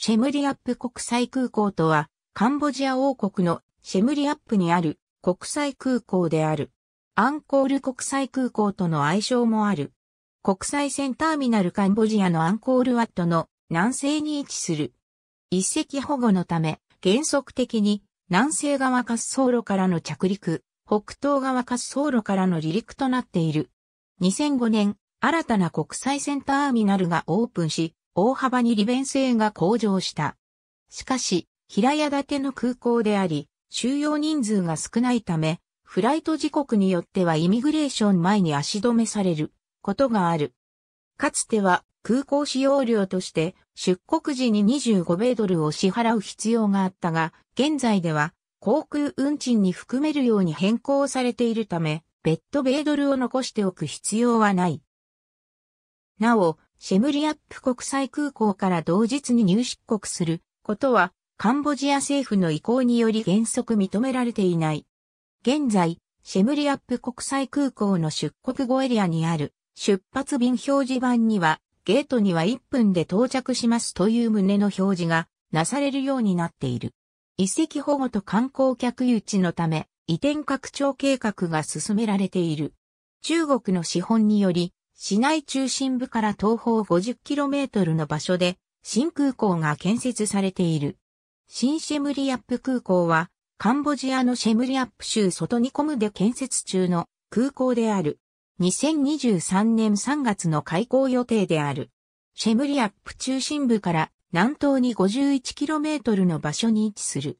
シェムリアップ国際空港とは、カンボジア王国のシェムリアップにある国際空港である。アンコール国際空港との愛称もある。国際線ターミナルカンボジアのアンコールワットの南西に位置する。一石保護のため、原則的に南西側滑走路からの着陸、北東側滑走路からの離陸となっている。2005年、新たな国際線ターミナルがオープンし、大幅に利便性が向上した。しかし、平屋建ての空港であり、収容人数が少ないため、フライト時刻によってはイミグレーション前に足止めされることがある。かつては空港使用料として出国時に25米ドルを支払う必要があったが、現在では航空運賃に含めるように変更されているため、別途米ドルを残しておく必要はない。なお、シェムリアップ国際空港から同日に入出国することは、カンボジア政府の意向により原則認められていない。現在、シェムリアップ国際空港の出国後エリアにある出発便表示板には、ゲートには1分で到着しますという旨の表示がなされるようになっている。遺跡保護と観光客誘致のため移転拡張計画が進められている。中国の資本により市内中心部から東方 50km の場所で、新空港が建設されている。新シェムリアップ空港は、カンボジアのシェムリアップ州外ニコムで建設中の空港である。2023年3月の開港予定である。シェムリアップ中心部から南東に 51km の場所に位置する。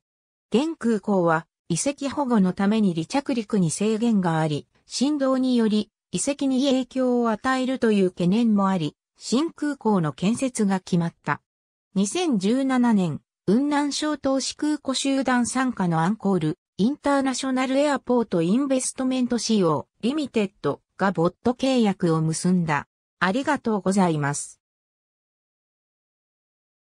現空港は遺跡保護のために離着陸に制限があり、振動により遺跡に影響を与えるという懸念もあり、新空港の建設が決まった。2017年、雲南省東市空港集団参加のアンコール、インターナショナルエアポートインベストメント CO、リミテッドがボット契約を結んだ。ありがとうございます。